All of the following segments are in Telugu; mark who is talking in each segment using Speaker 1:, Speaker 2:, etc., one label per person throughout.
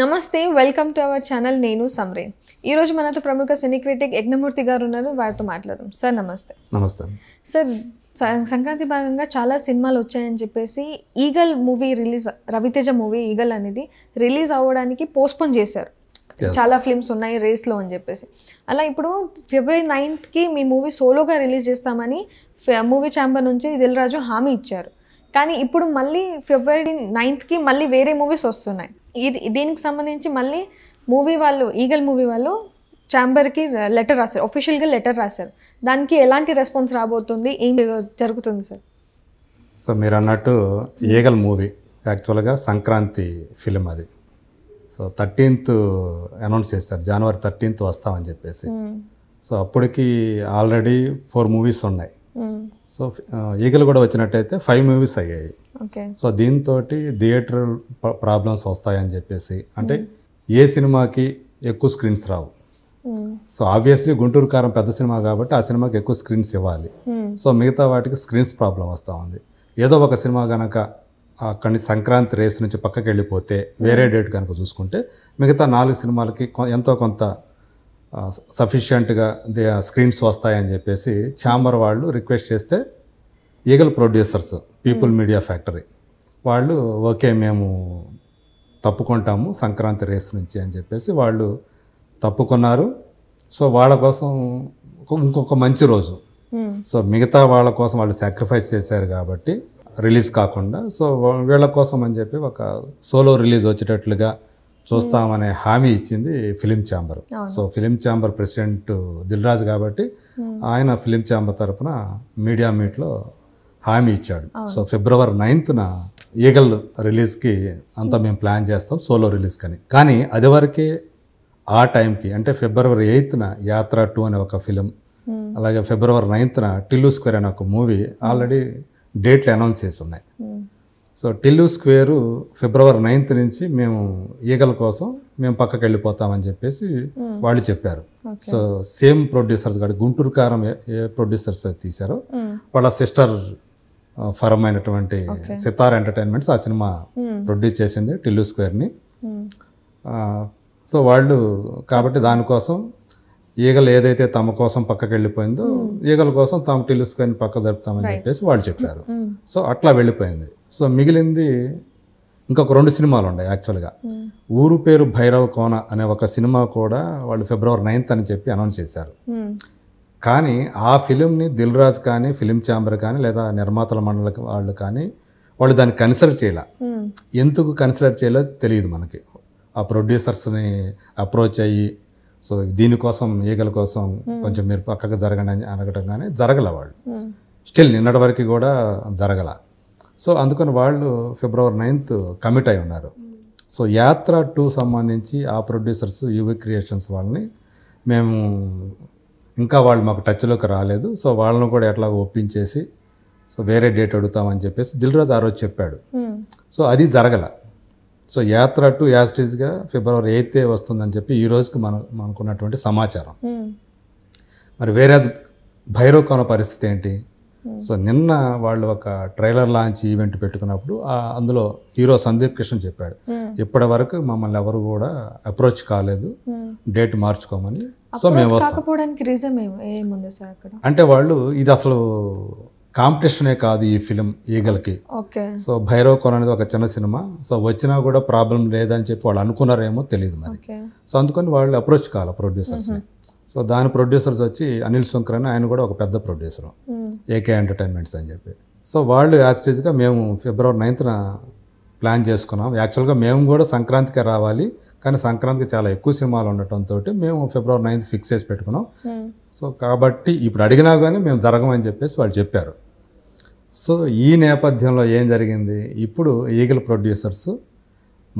Speaker 1: నమస్తే వెల్కమ్ టు అవర్ ఛానల్ నేను సమ్రేన్ ఈరోజు మనతో ప్రముఖ సినీ క్రిటిక్ యజ్ఞమూర్తి గారు ఉన్నారు వారితో మాట్లాడదాం సార్ నమస్తే నమస్తే సార్ సంక్రాంతి భాగంగా చాలా సినిమాలు వచ్చాయని చెప్పేసి eagle movie release Ravi Teja movie eagle అనేది రిలీజ్ అవ్వడానికి పోస్ట్పోన్ చేశారు చాలా ఫిల్మ్స్ ఉన్నాయి రేస్లో అని చెప్పేసి అలా ఇప్పుడు ఫిబ్రవరి నైన్త్కి మీ మూవీ సోలోగా రిలీజ్ చేస్తామని మూవీ ఛాంబర్ నుంచి దిల్రాజు హామీ ఇచ్చారు కానీ ఇప్పుడు మళ్ళీ ఫిబ్రవరి నైన్త్కి మళ్ళీ వేరే మూవీస్ వస్తున్నాయి ఇది దీనికి సంబంధించి మళ్ళీ మూవీ వాళ్ళు ఈగల్ మూవీ వాళ్ళు ఛాంబర్కి లెటర్ రాశారు ఒఫీషియల్గా లెటర్ రాశారు దానికి ఎలాంటి రెస్పాన్స్ రాబోతుంది ఏం జరుగుతుంది సార్
Speaker 2: సో మీరు అన్నట్టు ఈగల్ మూవీ యాక్చువల్గా సంక్రాంతి ఫిలిం అది సో థర్టీన్త్ అనౌన్స్ చేశారు జనవరి థర్టీన్త్ వస్తామని చెప్పేసి సో అప్పటికి ఆల్రెడీ ఫోర్ మూవీస్ ఉన్నాయి సో ఈగలు కూడా వచ్చినట్టయితే ఫైవ్ మూవీస్ అయ్యాయి సో దీంతో థియేటర్ ప్రాబ్లమ్స్ వస్తాయని చెప్పేసి అంటే ఏ సినిమాకి ఎక్కువ స్క్రీన్స్ రావు సో ఆబ్వియస్లీ గుంటూరు కారం పెద్ద సినిమా కాబట్టి ఆ సినిమాకి ఎక్కువ స్క్రీన్స్ ఇవ్వాలి సో మిగతా వాటికి స్క్రీన్స్ ప్రాబ్లం వస్తూ ఉంది ఏదో ఒక సినిమా కనుక అక్కడి సంక్రాంతి రేస్ నుంచి పక్కకి వెళ్ళిపోతే వేరే డేట్ కనుక చూసుకుంటే మిగతా నాలుగు సినిమాలకి ఎంతో కొంత సఫిషియంట్గా స్క్రీన్స్ వస్తాయని చెప్పేసి ఛాంబర్ వాళ్ళు రిక్వెస్ట్ చేస్తే eagle producers people media factory వాళ్ళు ఓకే మేము తప్పుకుంటాము సంక్రాంతి రేస్ నుంచి అని చెప్పేసి వాళ్ళు తప్పుకున్నారు సో వాళ్ళ కోసం ఇంకొక మంచి రోజు hmm. సో మిగతా వాళ్ళ కోసం వాళ్ళు సాక్రిఫైస్ చేశారు కాబట్టి రిలీజ్ కాకుండా సో వీళ్ళ కోసం అని చెప్పి ఒక సోలో రిలీజ్ వచ్చేటట్లుగా చూస్తామనే హామీ ఇచ్చింది film chamber so film chamber president Dil Raju కాబట్టి ఆయన ఫిలిం ఛాంబర్ తరఫున మీడియా మీట్లో హామీ ఇచ్చాడు సో ఫిబ్రవరి నైన్త్న ఈగల్ రిలీజ్కి అంతా మేము ప్లాన్ చేస్తాం సోలో రిలీజ్ కానీ కానీ అది వరకే ఆ టైంకి అంటే ఫిబ్రవరి ఎయిత్న యాత్ర టూ అనే ఒక ఫిలిం అలాగే ఫిబ్రవరి నైన్త్న టిల్లు స్క్వేర్ అనే ఒక మూవీ ఆల్రెడీ డేట్లు అనౌన్స్ చేసి ఉన్నాయి so Tillu square February ninth నుంచి మేము ఈగల కోసం మేము పక్కకి వెళ్ళిపోతామని చెప్పేసి hmm. వాళ్ళు చెప్పారు సో సేమ్ ప్రొడ్యూసర్స్ కాదు గుంటూరు కారం ఏ ప్రొడ్యూసర్స్ తీశారో hmm. వాళ్ళ సిస్టర్ ఫరం అయినటువంటి సితార్ ఎంటర్టైన్మెంట్స్ ఆ సినిమా hmm. ప్రొడ్యూస్ చేసింది టిల్లు స్క్వేర్ని సో వాళ్ళు కాబట్టి దానికోసం ఈగలు ఏదైతే తమ కోసం పక్కకి వెళ్ళిపోయిందో hmm. ఈగల కోసం తాము టెలిస్కోని పక్క జరుపుతామని చెప్పేసి వాళ్ళు చెప్పారు hmm. సో అట్లా వెళ్ళిపోయింది సో మిగిలింది ఇంకొక రెండు సినిమాలు ఉన్నాయి యాక్చువల్గా hmm. ఊరు పేరు భైరవ కోన అనే ఒక సినిమా కూడా వాళ్ళు ఫిబ్రవరి నైన్త్ అని చెప్పి అనౌన్స్ చేశారు కానీ ఆ ఫిలింని దిల్ రాజ్ కానీ ఫిలిం ఛాంబర్ కానీ లేదా నిర్మాతల మండలి వాళ్ళు కానీ వాళ్ళు దాన్ని కన్సిడర్ చేయాల ఎందుకు కన్సిడర్ చేయలేదో తెలియదు మనకి ఆ ప్రొడ్యూసర్స్ని అప్రోచ్ అయ్యి సో దీనికోసం ఈగల కోసం కొంచెం మీరు పక్కకు జరగండి అని అనగటం కానీ జరగల వాళ్ళు స్టిల్ నిన్నటి వరకు కూడా జరగల సో అందుకని వాళ్ళు ఫిబ్రవరి నైన్త్ కమిట్ అయి ఉన్నారు సో యాత్ర టూ సంబంధించి ఆ ప్రొడ్యూసర్స్ యువి క్రియేషన్స్ వాళ్ళని మేము ఇంకా వాళ్ళు మాకు టచ్లోకి రాలేదు సో వాళ్ళని కూడా ఎట్లా ఒప్పించేసి సో వేరే డేట్ అడుగుతామని చెప్పేసి దిల్ రాజు ఆ రోజు చెప్పాడు సో అది జరగల సో యాత్ర టు యాస్టీజ్గా ఫిబ్రవరి ఎయిత్ వస్తుందని చెప్పి ఈ రోజుకి మనం మనకున్నటువంటి సమాచారం మరి వేరే కొన పరిస్థితి ఏంటి సో నిన్న వాళ్ళు ఒక ట్రైలర్ లాంచ్ ఈవెంట్ పెట్టుకున్నప్పుడు అందులో హీరో సందీప్ కిషన్ చెప్పాడు ఇప్పటి వరకు మమ్మల్ని ఎవరు కూడా అప్రోచ్ కాలేదు డేట్ మార్చుకోమని సో మేము అంటే వాళ్ళు ఇది అసలు కాంపిటీషనే కాదు ఈ ఫిలిం ఈగలకి సో భైరవ్ కోన్ అనేది ఒక చిన్న సినిమా సో వచ్చినా కూడా ప్రాబ్లం లేదని చెప్పి వాళ్ళు అనుకున్నారేమో తెలియదు మరి సో అందుకని వాళ్ళు అప్రోచ్ కావాలి ప్రొడ్యూసర్స్ని సో దాని ప్రొడ్యూసర్స్ వచ్చి అనిల్ శంకర్ అని ఆయన కూడా ఒక పెద్ద ప్రొడ్యూసర్ ఏకే ఎంటర్టైన్మెంట్స్ అని చెప్పి సో వాళ్ళు యాక్స్టేజ్గా మేము ఫిబ్రవరి నైన్త్న ప్లాన్ చేసుకున్నాం యాక్చువల్గా మేము కూడా సంక్రాంతికి రావాలి కానీ సంక్రాంతికి చాలా ఎక్కువ సినిమాలు ఉండటంతో మేము ఫిబ్రవరి నైన్త్ ఫిక్స్ చేసి పెట్టుకున్నాం hmm. సో కాబట్టి ఇప్పుడు అడిగినా కానీ మేము జరగమని చెప్పేసి వాళ్ళు చెప్పారు సో ఈ నేపథ్యంలో ఏం జరిగింది ఇప్పుడు ఈగల్ ప్రొడ్యూసర్స్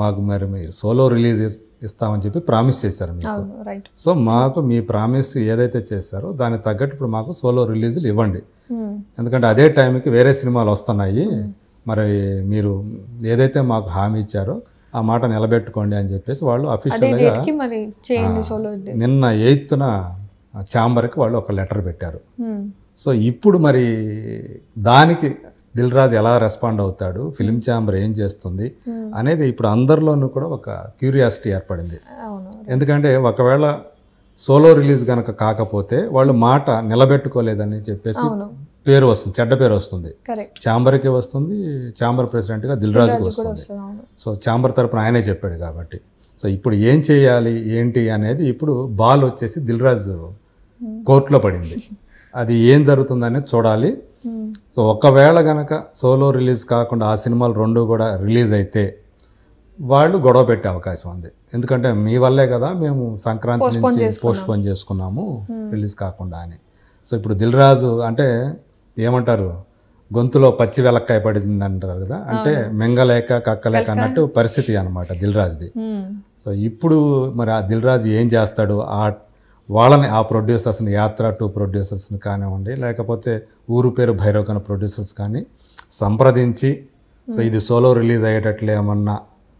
Speaker 2: మాకు మరి మీరు సోలో రిలీజ్ ఇస్తామని చెప్పి ప్రామిస్ చేశారు మీకు సో మాకు మీ ప్రామిస్ ఏదైతే చేశారో దానికి తగ్గట్టు ఇప్పుడు మాకు సోలో రిలీజులు ఇవ్వండి hmm. ఎందుకంటే అదే టైంకి వేరే సినిమాలు వస్తున్నాయి hmm. మరి మీరు ఏదైతే మాకు హామీ ఇచ్చారో ఆ మాట నిలబెట్టుకోండి అని చెప్పేసి వాళ్ళు అఫీషియల్గా నిన్న ఎయిత్న ఛాంబర్కి వాళ్ళు ఒక లెటర్ పెట్టారు hmm. సో ఇప్పుడు మరి దానికి దిల్ రాజ్ ఎలా రెస్పాండ్ అవుతాడు ఫిలిం hmm. ఛాంబర్ ఏం చేస్తుంది hmm. అనేది ఇప్పుడు అందరిలోనూ కూడా ఒక క్యూరియాసిటీ ఏర్పడింది ఎందుకంటే ఒకవేళ సోలో రిలీజ్ కనుక కాకపోతే వాళ్ళు మాట నిలబెట్టుకోలేదని చెప్పేసి పేరు వస్తుంది చెడ్డ పేరు వస్తుంది ఛాంబర్కి వస్తుంది ఛాంబర్ ప్రెసిడెంట్గా దిల్రాజుకి వస్తుంది సో ఛాంబర్ తరపున ఆయనే చెప్పాడు కాబట్టి సో ఇప్పుడు ఏం చేయాలి ఏంటి అనేది ఇప్పుడు బాల్ వచ్చేసి దిల్రాజు hmm. కోర్టులో పడింది అది ఏం జరుగుతుందనేది చూడాలి hmm. సో ఒకవేళ గనక సోలో రిలీజ్ కాకుండా ఆ సినిమాలు రెండు కూడా రిలీజ్ అయితే వాళ్ళు గొడవ పెట్టే అవకాశం ఉంది ఎందుకంటే మీ వల్లే కదా మేము సంక్రాంతి నుంచి పోన్ చేసుకున్నాము hmm. రిలీజ్ కాకుండా అని సో ఇప్పుడు దిల్రాజు అంటే ఏమంటారు గొంతులో పచ్చి వెలక్కాయ పడింది అంటారు కదా అంటే మెంగలేక కక్కలేక అన్నట్టు పరిస్థితి అనమాట దిల్రాజ్ది సో ఇప్పుడు మరి ఆ దిల్రాజ్ ఏం చేస్తాడు ఆ వాళ్ళని ఆ ప్రొడ్యూసర్స్ని యాత్ర టూ ప్రొడ్యూసర్స్ని కానివ్వండి లేకపోతే ఊరు పేరు భైరవ్ కానీ ప్రొడ్యూసర్స్ కానీ సంప్రదించి సో ఇది సోలో రిలీజ్ అయ్యేటట్లు ఏమన్నా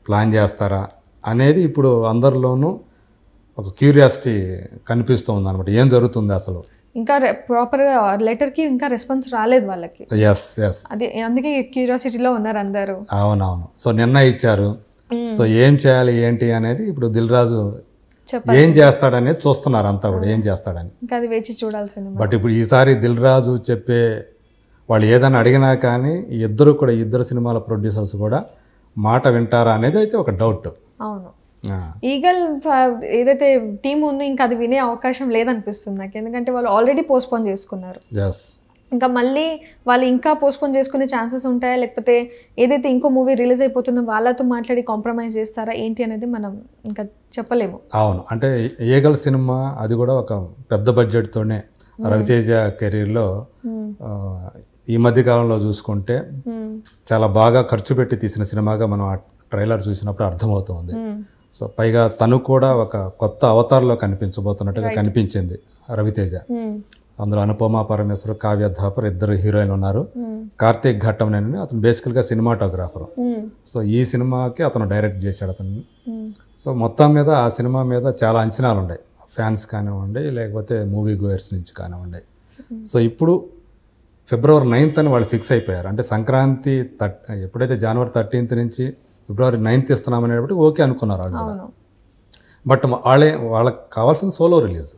Speaker 2: ప్లాన్ చేస్తారా అనేది ఇప్పుడు అందరిలోనూ ఒక క్యూరియాసిటీ కనిపిస్తూ అనమాట ఏం జరుగుతుంది అసలు
Speaker 1: ఇంకా ప్రాపర్గా లెటర్కి ఇంకా రెస్పాన్స్ రాలేదు వాళ్ళకి ఎస్ ఎస్ అందుకే క్యూరియాసిటీలో ఉన్నారు అందరు
Speaker 2: అవునవును సో నిన్న ఇచ్చారు సో ఏం చేయాలి ఏంటి అనేది ఇప్పుడు దిల్ రాజు
Speaker 1: ఏం చేస్తాడనేది
Speaker 2: చూస్తున్నారు అంతా కూడా ఏం చేస్తాడని
Speaker 1: ఇంకా అది వేచి చూడాల్సింది బట్
Speaker 2: ఇప్పుడు ఈసారి దిల్ రాజు చెప్పే వాళ్ళు ఏదైనా అడిగినా కానీ ఇద్దరు కూడా ఇద్దరు సినిమాల ప్రొడ్యూసర్స్ కూడా మాట వింటారా అనేది అయితే ఒక డౌట్
Speaker 1: అవును ఈగల్ ఏదైతే టీం ఉందో ఇంకా అది వినే అవకాశం లేదనిపిస్తుంది నాకు ఎందుకంటే వాళ్ళు ఆల్రెడీ పోస్ట్పోన్ చేసుకున్నారు ఇంకా మళ్ళీ వాళ్ళు ఇంకా పోస్ట్పోన్ చేసుకునే ఛాన్సెస్ ఉంటాయా లేకపోతే ఏదైతే ఇంకో మూవీ రిలీజ్ అయిపోతుందో వాళ్ళతో మాట్లాడి కాంప్రమైజ్ చేస్తారా ఏంటి అనేది మనం ఇంకా చెప్పలేము
Speaker 2: అవును అంటే ఏగల్ సినిమా అది కూడా ఒక పెద్ద బడ్జెట్తోనే hmm. రవితేజ కెరీర్లో hmm. ఈ మధ్య కాలంలో చూసుకుంటే hmm. చాలా బాగా ఖర్చు పెట్టి తీసిన సినిమాగా మనం ఆ ట్రైలర్ చూసినప్పుడు అర్థమవుతుంది సో పైగా తను కూడా ఒక కొత్త అవతారంలో కనిపించబోతున్నట్టుగా కనిపించింది రవితేజ hmm. అందులో అనుపమ పరమేశ్వర్ కావ్య ఇద్దరు హీరోయిన్లు ఉన్నారు hmm. కార్తీక్ ఘట్టం నేను అతను బేసికల్గా సినిమాటోగ్రాఫర్ hmm. సో ఈ సినిమాకి అతను డైరెక్ట్ చేశాడు అతను సో మొత్తం మీద ఆ సినిమా మీద చాలా అంచనాలు ఉన్నాయి ఫ్యాన్స్ కానివ్వండి లేకపోతే మూవీ గోయర్స్ నుంచి కానివ్వండి సో ఇప్పుడు ఫిబ్రవరి నైన్త్ అని వాళ్ళు ఫిక్స్ అయిపోయారు అంటే సంక్రాంతి ఎప్పుడైతే జనవరి థర్టీన్త్ నుంచి ఫిబ్రవరి నైన్త్ ఇస్తున్నాం అనేటప్పుడు ఓకే అనుకున్నారు వాళ్ళు బట్ వాళ్ళే వాళ్ళకి కావాల్సిన సోలో రిలీజ్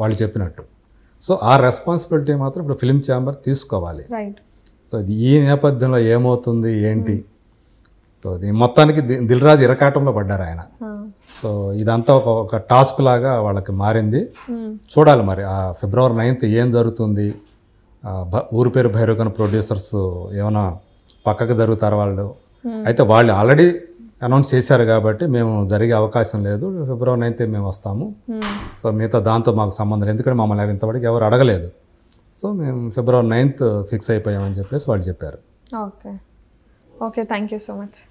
Speaker 2: వాళ్ళు చెప్పినట్టు సో ఆ రెస్పాన్సిబిలిటీ మాత్రం ఇప్పుడు ఫిలిం ఛాంబర్ తీసుకోవాలి సో ఈ నేపథ్యంలో ఏమవుతుంది ఏంటి hmm. సో మొత్తానికి దిల్ రాజు ఇరకాటంలో పడ్డారు ఆయన సో ఇదంతా ఒక ఒక టాస్క్ లాగా వాళ్ళకి మారింది hmm. చూడాలి మరి ఆ ఫిబ్రవరి నైన్త్ ఏం జరుగుతుంది ఊరి పేరు భైరవ్ ప్రొడ్యూసర్స్ ఏమైనా పక్కకు జరుగుతారు వాళ్ళు అయితే వాళ్ళు ఆల్రెడీ అనౌన్స్ చేశారు కాబట్టి మేము జరిగే అవకాశం లేదు ఫిబ్రవరి నైన్త్ మేము వస్తాము సో మిగతా దాంతో మాకు సంబంధం ఎందుకంటే మమ్మల్ని ఇంతవరకు ఎవరు అడగలేదు సో మేము ఫిబ్రవరి నైన్త్ ఫిక్స్ అయిపోయామని చెప్పేసి వాళ్ళు చెప్పారు
Speaker 1: okay okay thank you so much